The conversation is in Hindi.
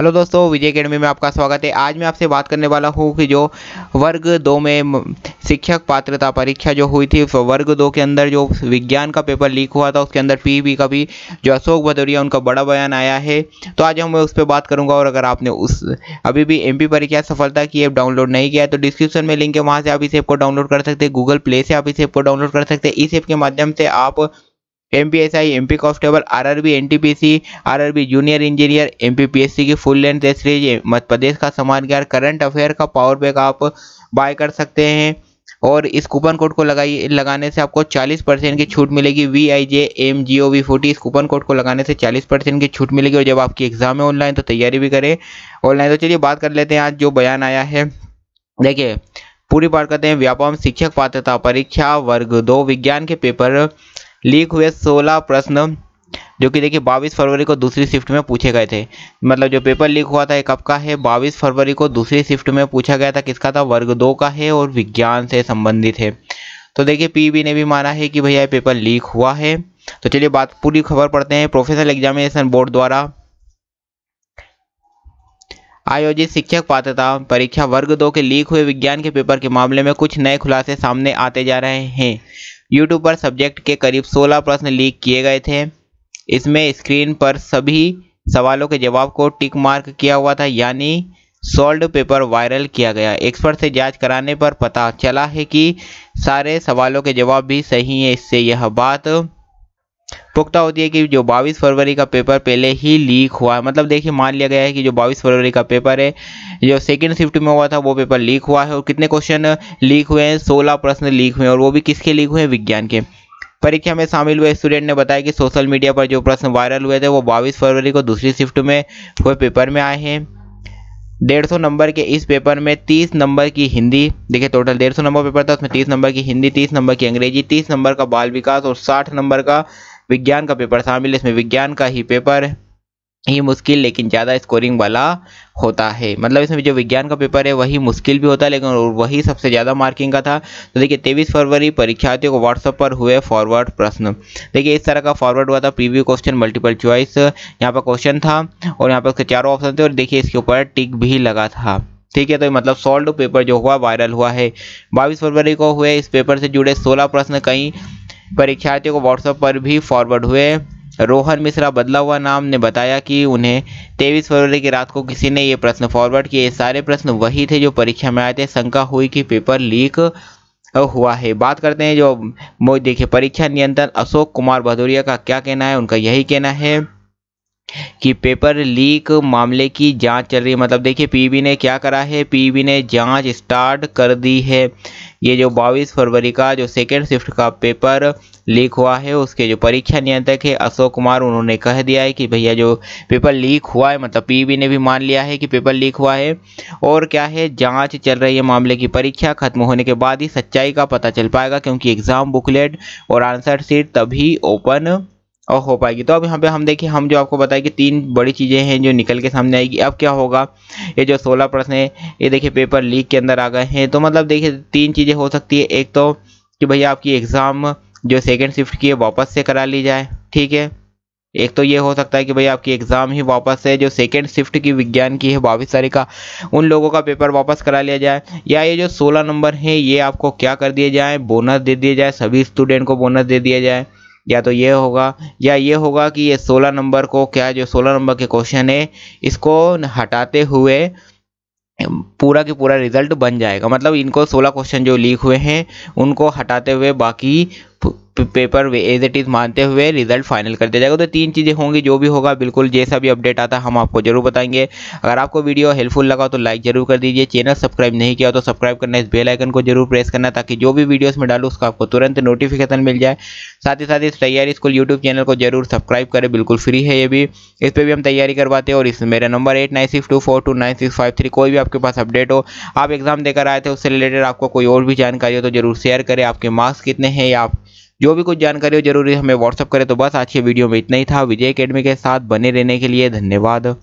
हेलो दोस्तों विजय अकेडमी में आपका स्वागत है आज मैं आपसे बात करने वाला हूँ कि जो वर्ग दो में शिक्षक पात्रता परीक्षा जो हुई थी वर्ग दो के अंदर जो विज्ञान का पेपर लीक हुआ था उसके अंदर पी का भी जो अशोक भदौरिया उनका बड़ा बयान आया है तो आज हम उस पर बात करूँगा और अगर आपने उस अभी भी एम परीक्षा सफलता की ऐप डाउनलोड नहीं किया है तो डिस्क्रिप्शन में लिंक है वहाँ से आप इस ऐप को डाउनलोड कर सकते हैं गूगल प्ले से आप इस ऐप को डाउनलोड कर सकते हैं इस ऐप के माध्यम से आप M P S I M P constable R R B N T P C R R B junior engineer M P P S C की full length series Madhya Pradesh का समान ज्ञान करंट अफेयर का पावर बैक आप बाय कर सकते हैं और इस कूपन कोड को लगाइए लगाने से आपको 40 परसेंट की छूट मिलेगी V I J M G O V forty इस कूपन कोड को लगाने से 40 परसेंट की छूट मिलेगी और जब आपकी एग्जाम है ऑनलाइन तो तैयारी भी करें ऑनलाइन तो चलिए बात कर लेते हैं आज जो बयान आया है देखिए पूरी बात करते हैं व्यापम शिक्षक पात्रता परीक्षा वर्ग दो विज्ञान के पेपर लीक हुए 16 प्रश्न जो कि देखिए 22 फरवरी को दूसरी शिफ्ट में पूछे गए थे मतलब जो पेपर लीक हुआ था ये कब का है 22 फरवरी को दूसरी शिफ्ट में पूछा गया था किसका था वर्ग दो का है और विज्ञान से संबंधित है तो देखिए पीबी ने भी माना है कि भैया पेपर लीक हुआ है तो चलिए बात पूरी खबर पढ़ते हैं प्रोफेशनल एग्जामिनेशन बोर्ड द्वारा आयोजित शिक्षक पात्रता परीक्षा वर्ग दो के लीक हुए विज्ञान के पेपर के मामले में कुछ नए खुलासे सामने आते जा रहे हैं यूट्यूब पर सब्जेक्ट के करीब 16 प्रश्न लीक किए गए थे इसमें स्क्रीन पर सभी सवालों के जवाब को टिक मार्क किया हुआ था यानी सॉल्ड पेपर वायरल किया गया एक्सपर्ट से जांच कराने पर पता चला है कि सारे सवालों के जवाब भी सही हैं इससे यह बात पुख्ता होती है कि जो 22 फरवरी का पेपर पहले ही लीक हुआ है मतलब देखिए मान लिया गया है कि जो 22 फरवरी का पेपर है जो सेकंड शिफ्ट में हुआ था वो पेपर लीक हुआ है और कितने क्वेश्चन लीक हुए हैं 16 प्रश्न लीक हुए हैं और वो भी किसके लीक हुए हैं विज्ञान के परीक्षा में शामिल हुए स्टूडेंट ने बताया कि सोशल मीडिया पर जो प्रश्न वायरल हुए थे वो बाईस फरवरी को दूसरी शिफ्ट में हुए पेपर में आए हैं डेढ़ सौ नंबर के इस पेपर में तीस नंबर की हिंदी देखिए टोटल डेढ़ सौ नंबर पेपर था उसमें तीस नंबर की हिंदी तीस नंबर की अंग्रेजी तीस नंबर का बाल विकास और साठ नंबर का विज्ञान का पेपर शामिल है इसमें विज्ञान का ही पेपर ही मुश्किल लेकिन ज़्यादा स्कोरिंग वाला होता है मतलब इसमें जो विज्ञान का पेपर है वही मुश्किल भी होता है लेकिन वही सबसे ज़्यादा मार्किंग का था तो देखिए तेईस फरवरी परीक्षार्थियों को व्हाट्सअप पर हुए फॉरवर्ड प्रश्न देखिए इस तरह का फॉरवर्ड हुआ था प्रीव्यू क्वेश्चन मल्टीपल चॉइस यहाँ पर क्वेश्चन था और यहाँ पर उसके चारों ऑप्शन थे और देखिए इसके ऊपर टिक भी लगा था ठीक है तो मतलब सॉल्व पेपर जो हुआ वायरल हुआ है बाईस फरवरी को हुए इस पेपर से जुड़े सोलह प्रश्न कई परीक्षार्थियों को व्हाट्सएप पर भी फॉरवर्ड हुए रोहन मिश्रा बदला हुआ नाम ने बताया कि उन्हें 23 फरवरी की रात को किसी ने ये प्रश्न फॉरवर्ड किए ये सारे प्रश्न वही थे जो परीक्षा में आए थे शंका हुई कि पेपर लीक हुआ है बात करते हैं जो देखिए परीक्षा नियंत्रण अशोक कुमार भदौरिया का क्या कहना है उनका यही कहना है कि पेपर लीक मामले की जांच चल रही है मतलब देखिए पीबी ने क्या करा है पीबी ने जांच स्टार्ट कर दी है ये जो 22 फरवरी का जो सेकेंड शिफ्ट का पेपर लीक हुआ है उसके जो परीक्षा नियंत्रक है अशोक कुमार उन्होंने कह दिया है कि भैया जो पेपर लीक हुआ है मतलब पीबी ने भी मान लिया है कि पेपर लीक हुआ है और क्या है जांच चल रही है मामले की परीक्षा खत्म होने के बाद ही सच्चाई का पता चल पाएगा क्योंकि एग्ज़ाम बुकलेट और आंसर सीट तभी ओपन और हो पाएगी तो अब यहाँ पे हम देखिए हम जो आपको बताए कि तीन बड़ी चीज़ें हैं जो निकल के सामने आएगी अब क्या होगा ये जो सोलह प्रश्न है ये देखिए पेपर लीक के अंदर आ गए हैं तो मतलब देखिए तीन चीज़ें हो सकती है एक तो कि भैया आपकी एग्ज़ाम जो सेकेंड शिफ्ट की है वापस से करा ली जाए ठीक है एक तो ये हो सकता है कि भाई आपकी एग्ज़ाम ही वापस है जो सेकेंड शिफ्ट की विज्ञान की है बाईस तारीख का उन लोगों का पेपर वापस करा लिया जाए या ये जो सोलह नंबर हैं ये आपको क्या कर दिए जाए बोनस दे दिए जाए सभी स्टूडेंट को बोनस दे दिया जाए या तो ये होगा या ये होगा कि ये सोलह नंबर को क्या जो सोलह नंबर के क्वेश्चन है इसको हटाते हुए पूरा के पूरा रिजल्ट बन जाएगा मतलब इनको 16 क्वेश्चन जो लीक हुए हैं उनको हटाते हुए बाकी पेपर एज इट इज़ मानते हुए रिजल्ट फाइनल कर दिया जाएगा तो तीन चीज़ें होंगी जो भी होगा बिल्कुल जैसा भी अपडेट आता है हम आपको जरूर बताएंगे अगर आपको वीडियो हेल्पफुल लगा तो लाइक जरूर कर दीजिए चैनल सब्सक्राइब नहीं किया तो सब्सक्राइब करना इस बेल आइकन को जरूर प्रेस करना ताकि जो भी वीडियोस में डालूँ उसका आपको तुरंत नोटिफिकेशन मिल जाए साथ ही साथ इस तैयारी स्कूल यूट्यूब चैनल को जरूर सब्सक्राइब करें बिल्कुल फ्री है ये भी इस पर भी हम तैयारी करवाते हैं और इस मेरा number eight nine six two four two nine six five three कोई भी आपके पास अपडेट हो आप एग्जाम देकर आए थे उससे रिलेटेड आपको कोई और भी जानकारी हो तो जरूर शेयर करें आपके मार्क्स कितने हैं या आप जो भी कुछ जानकारी हो जरूरी हमें व्हाट्सअप करें तो बस आज के वीडियो में इतना ही था विजय अकेडमी के साथ बने रहने के लिए धन्यवाद